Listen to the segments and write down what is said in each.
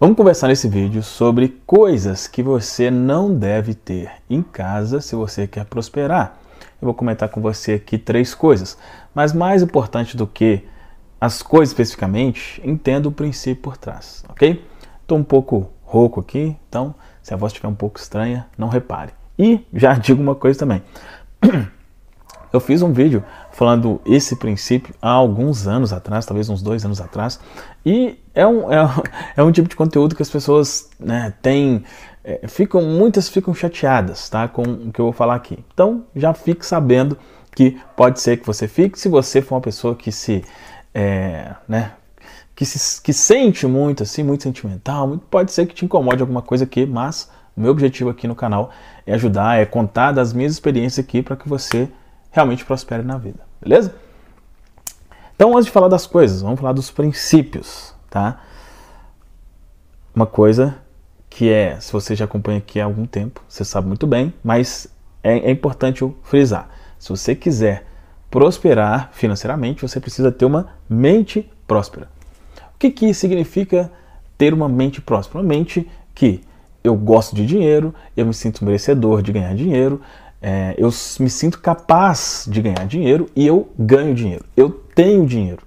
Vamos conversar nesse vídeo sobre coisas que você não deve ter em casa se você quer prosperar. Eu vou comentar com você aqui três coisas, mas mais importante do que as coisas especificamente, entenda o princípio por trás, ok? Estou um pouco rouco aqui, então se a voz estiver um pouco estranha, não repare. E já digo uma coisa também. Eu fiz um vídeo falando esse princípio há alguns anos atrás, talvez uns dois anos atrás, e é um, é, é um tipo de conteúdo que as pessoas né, têm, é, ficam, muitas ficam chateadas tá, com o que eu vou falar aqui. Então já fique sabendo que pode ser que você fique, se você for uma pessoa que se. É, né, que, se, que sente muito, assim, muito sentimental, pode ser que te incomode alguma coisa aqui, mas meu objetivo aqui no canal é ajudar, é contar das minhas experiências aqui para que você realmente prospere na vida, beleza? Então, antes de falar das coisas, vamos falar dos princípios, tá? Uma coisa que é, se você já acompanha aqui há algum tempo, você sabe muito bem, mas é, é importante eu frisar. Se você quiser prosperar financeiramente, você precisa ter uma mente próspera. O que, que significa ter uma mente próspera? Uma mente que eu gosto de dinheiro, eu me sinto merecedor de ganhar dinheiro, é, eu me sinto capaz de ganhar dinheiro e eu ganho dinheiro. Eu tenho dinheiro.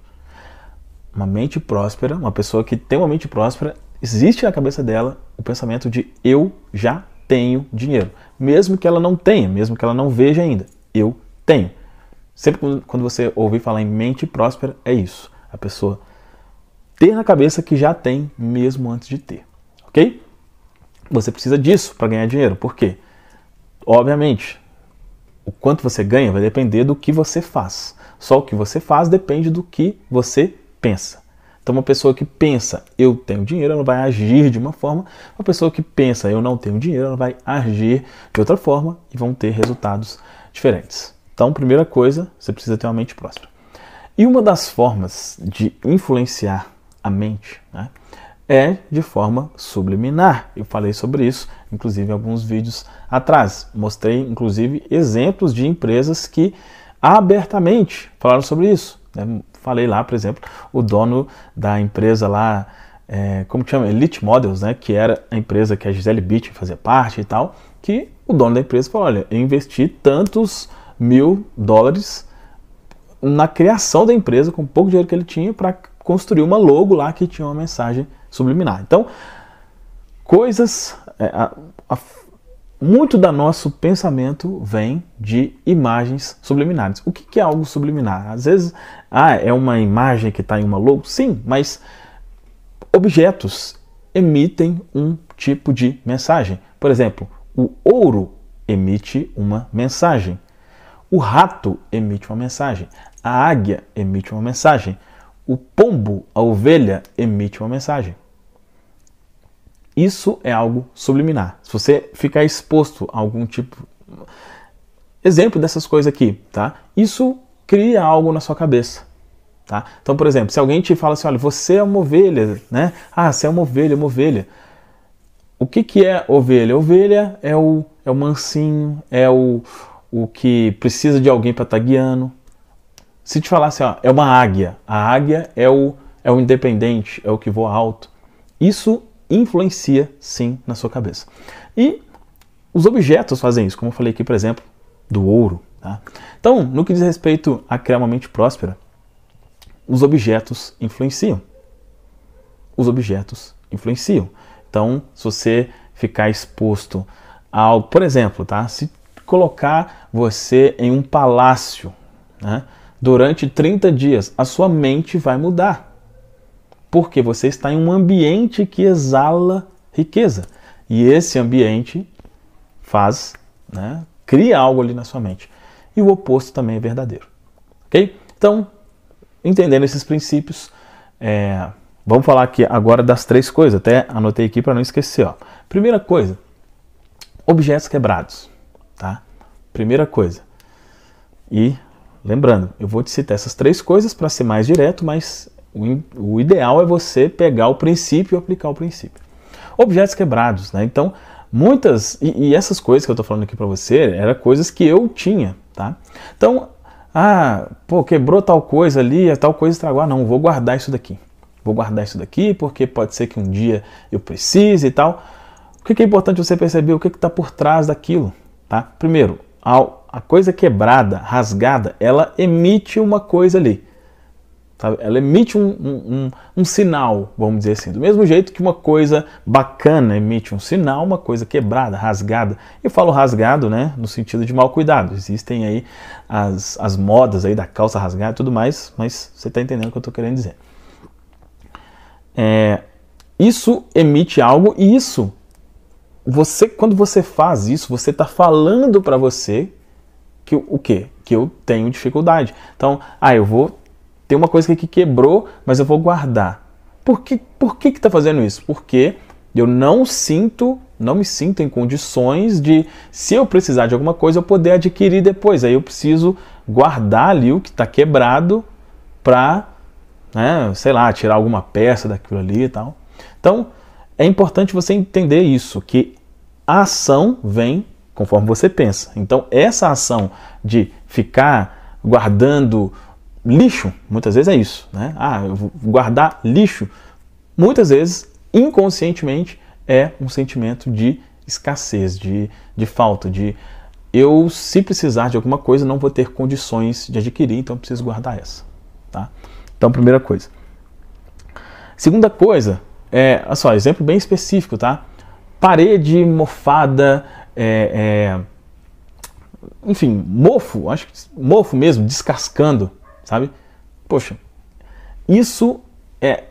Uma mente próspera, uma pessoa que tem uma mente próspera, existe na cabeça dela o pensamento de eu já tenho dinheiro. Mesmo que ela não tenha, mesmo que ela não veja ainda, eu tenho. Sempre quando você ouvir falar em mente próspera, é isso. A pessoa ter na cabeça que já tem mesmo antes de ter, ok? Você precisa disso para ganhar dinheiro. Por quê? Obviamente, o quanto você ganha vai depender do que você faz. Só o que você faz depende do que você pensa. Então, uma pessoa que pensa eu tenho dinheiro, ela vai agir de uma forma. Uma pessoa que pensa eu não tenho dinheiro, ela vai agir de outra forma e vão ter resultados diferentes. Então, primeira coisa, você precisa ter uma mente próspera. E uma das formas de influenciar a mente né, é de forma subliminar. Eu falei sobre isso, inclusive, em alguns vídeos atrás. Mostrei, inclusive, exemplos de empresas que abertamente falaram sobre isso. Né? Falei lá, por exemplo, o dono da empresa lá, é, como chama? Elite Models, né? que era a empresa que a Gisele Beach fazia parte e tal, que o dono da empresa falou, olha, eu investi tantos mil dólares na criação da empresa, com pouco dinheiro que ele tinha, para construir uma logo lá que tinha uma mensagem subliminar. Então, coisas. É, a, a, muito da nosso pensamento vem de imagens subliminares. O que, que é algo subliminar? Às vezes, ah, é uma imagem que está em uma logo? Sim, mas objetos emitem um tipo de mensagem. Por exemplo, o ouro emite uma mensagem. O rato emite uma mensagem. A águia emite uma mensagem o pombo, a ovelha, emite uma mensagem. Isso é algo subliminar. Se você ficar exposto a algum tipo. Exemplo dessas coisas aqui, tá? Isso cria algo na sua cabeça. Tá? Então, por exemplo, se alguém te fala assim, olha, você é uma ovelha, né? Ah, você é uma ovelha, uma ovelha. O que, que é ovelha? Ovelha é o, é o mansinho, é o, o que precisa de alguém para estar tá guiando, se te falasse, ó, é uma águia, a águia é o, é o independente, é o que voa alto, isso influencia sim na sua cabeça. E os objetos fazem isso, como eu falei aqui, por exemplo, do ouro. Tá? Então, no que diz respeito a criar uma mente próspera, os objetos influenciam. Os objetos influenciam. Então, se você ficar exposto ao, por exemplo, tá? se colocar você em um palácio, né? durante 30 dias, a sua mente vai mudar. Porque você está em um ambiente que exala riqueza. E esse ambiente faz, né, cria algo ali na sua mente. E o oposto também é verdadeiro. Ok? Então, entendendo esses princípios, é, vamos falar aqui agora das três coisas. Até anotei aqui para não esquecer. Ó. Primeira coisa, objetos quebrados. Tá? Primeira coisa. E Lembrando, eu vou te citar essas três coisas para ser mais direto, mas o, o, ideal é você pegar o princípio e aplicar o princípio. Objetos quebrados, né? Então, muitas. E, e essas coisas que eu estou falando aqui para você eram coisas que eu tinha, tá? Então, ah, pô, quebrou tal coisa ali, é tal coisa estragou. Ah, não, vou guardar isso daqui. Vou guardar isso daqui porque pode ser que um dia eu precise e tal. O que é importante você perceber? O que está por trás daquilo, tá? Primeiro, ao a coisa quebrada, rasgada, ela emite uma coisa ali. Sabe? Ela emite um, um, um, um, sinal, vamos dizer assim. Do mesmo jeito que uma coisa bacana emite um sinal, uma coisa quebrada, rasgada. Eu falo rasgado, né, no sentido de mal cuidado. Existem aí as, as modas aí da calça rasgada e tudo mais, mas você está entendendo o que eu estou querendo dizer. É, isso emite algo e isso, você quando você faz isso, você está falando para você que o quê? Que eu tenho dificuldade. Então, ah, eu vou ter uma coisa que quebrou, mas eu vou guardar. Por que por que está fazendo isso? Porque eu não sinto, não me sinto em condições de, se eu precisar de alguma coisa, eu poder adquirir depois. Aí eu preciso guardar ali o que está quebrado para, né, sei lá, tirar alguma peça daquilo ali e tal. Então, é importante você entender isso, que a ação vem conforme você pensa. Então, essa ação de ficar guardando lixo, muitas vezes é isso, né? Ah, eu vou guardar lixo, muitas vezes, inconscientemente, é um sentimento de escassez, de, de falta, de eu, se precisar de alguma coisa, não vou ter condições de adquirir, então preciso guardar essa, tá? Então, primeira coisa. Segunda coisa, é, olha só, exemplo bem específico, tá? Parede mofada, é, é, enfim, mofo, acho que mofo mesmo, descascando, sabe? Poxa, isso é,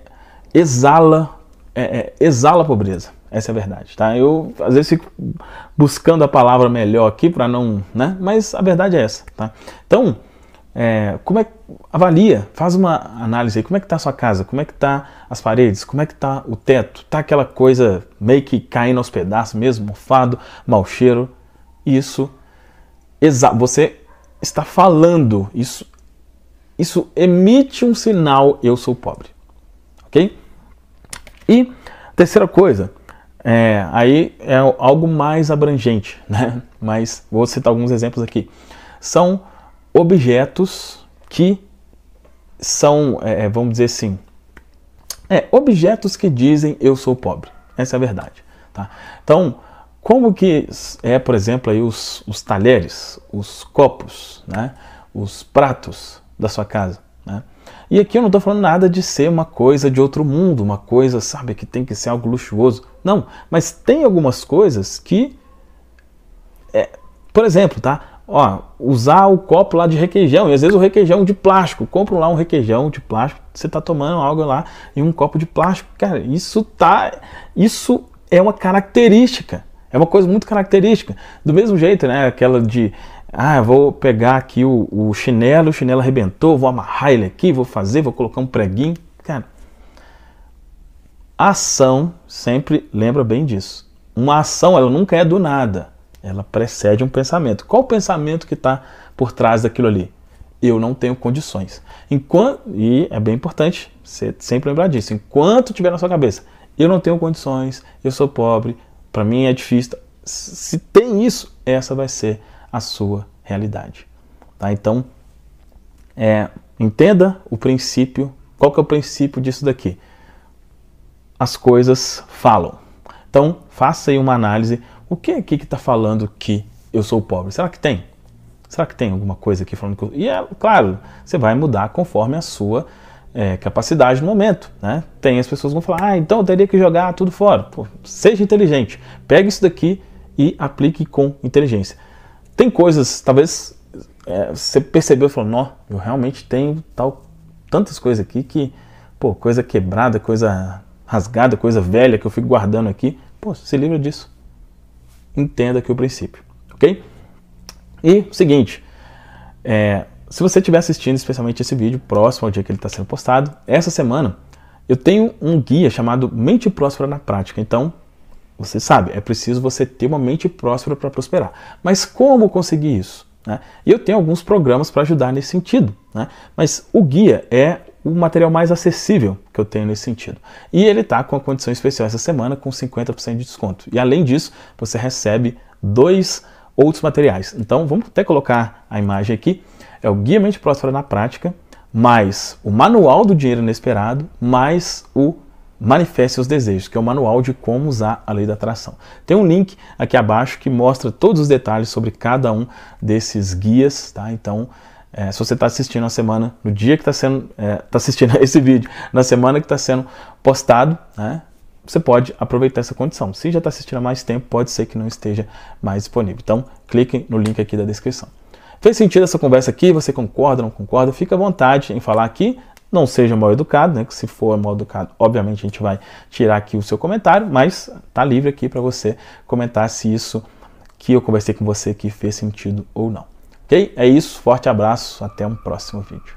exala, é, é, exala pobreza. Essa é a verdade, tá? Eu às vezes fico buscando a palavra melhor aqui para não, né? Mas a verdade é essa, tá? Então, é, como é avalia, faz uma análise aí, como é que está a sua casa, como é que tá as paredes, como é que está o teto, tá aquela coisa meio que caindo aos pedaços mesmo, mofado, mau cheiro, isso, exa você está falando, isso, isso emite um sinal, eu sou pobre, ok? E terceira coisa, é, aí é algo mais abrangente, né? Mas vou citar alguns exemplos aqui, são objetos que são, é, é, vamos dizer assim, é, objetos que dizem eu sou pobre. Essa é a verdade. Tá? Então, como que é, por exemplo, aí os, os talheres, os copos, né? os pratos da sua casa? Né? E aqui eu não estou falando nada de ser uma coisa de outro mundo, uma coisa, sabe, que tem que ser algo luxuoso. Não, mas tem algumas coisas que. É, por exemplo, tá? ó, usar o copo lá de requeijão, e às vezes o requeijão de plástico, compra lá um requeijão de plástico, você tá tomando algo lá em um copo de plástico, cara, isso tá, isso é uma característica, é uma coisa muito característica, do mesmo jeito, né, aquela de, ah, vou pegar aqui o, o chinelo, o chinelo arrebentou, vou amarrar ele aqui, vou fazer, vou colocar um preguinho, cara, ação sempre lembra bem disso, uma ação, ela nunca é do nada, ela precede um pensamento. Qual o pensamento que está por trás daquilo ali? Eu não tenho condições. Enquanto, e é bem importante você sempre lembrar disso. Enquanto tiver na sua cabeça, eu não tenho condições, eu sou pobre, para mim é difícil. Se tem isso, essa vai ser a sua realidade. Tá? Então, é, entenda o princípio. Qual que é o princípio disso daqui? As coisas falam. Então, faça aí uma análise o que é aqui que está falando que eu sou pobre? Será que tem? Será que tem alguma coisa aqui falando que eu... E é claro, você vai mudar conforme a sua é, capacidade no momento. Né? Tem as pessoas que vão falar, ah, então eu teria que jogar tudo fora. Pô, seja inteligente, pegue isso daqui e aplique com inteligência. Tem coisas, talvez é, você percebeu e falou, não, eu realmente tenho tal, tantas coisas aqui que, pô, coisa quebrada, coisa rasgada, coisa velha que eu fico guardando aqui. Pô, se livra disso. Entenda aqui o princípio, ok? E seguinte, é, se você estiver assistindo especialmente esse vídeo próximo ao dia que ele está sendo postado, essa semana eu tenho um guia chamado Mente Próspera na Prática. Então, você sabe, é preciso você ter uma mente próspera para prosperar. Mas como conseguir isso? Né? Eu tenho alguns programas para ajudar nesse sentido. Né? Mas o guia é o material mais acessível que eu tenho nesse sentido. E ele está com a condição especial essa semana, com 50% de desconto. E além disso, você recebe dois outros materiais. Então vamos até colocar a imagem aqui. É o Guia Mente Próspera na Prática, mais o Manual do Dinheiro Inesperado, mais o Manifeste os desejos, que é o manual de como usar a lei da atração. Tem um link aqui abaixo que mostra todos os detalhes sobre cada um desses guias, tá? Então, é, se você está assistindo a semana, no dia que está sendo, está é, assistindo esse vídeo, na semana que está sendo postado, né? você pode aproveitar essa condição. Se já está assistindo há mais tempo, pode ser que não esteja mais disponível. Então, clique no link aqui da descrição. Fez sentido essa conversa aqui? Você concorda, não concorda? Fica à vontade em falar aqui. Não seja mal educado, né? Que se for mal educado, obviamente a gente vai tirar aqui o seu comentário, mas tá livre aqui para você comentar se isso que eu conversei com você aqui fez sentido ou não. Ok? É isso, forte abraço, até um próximo vídeo.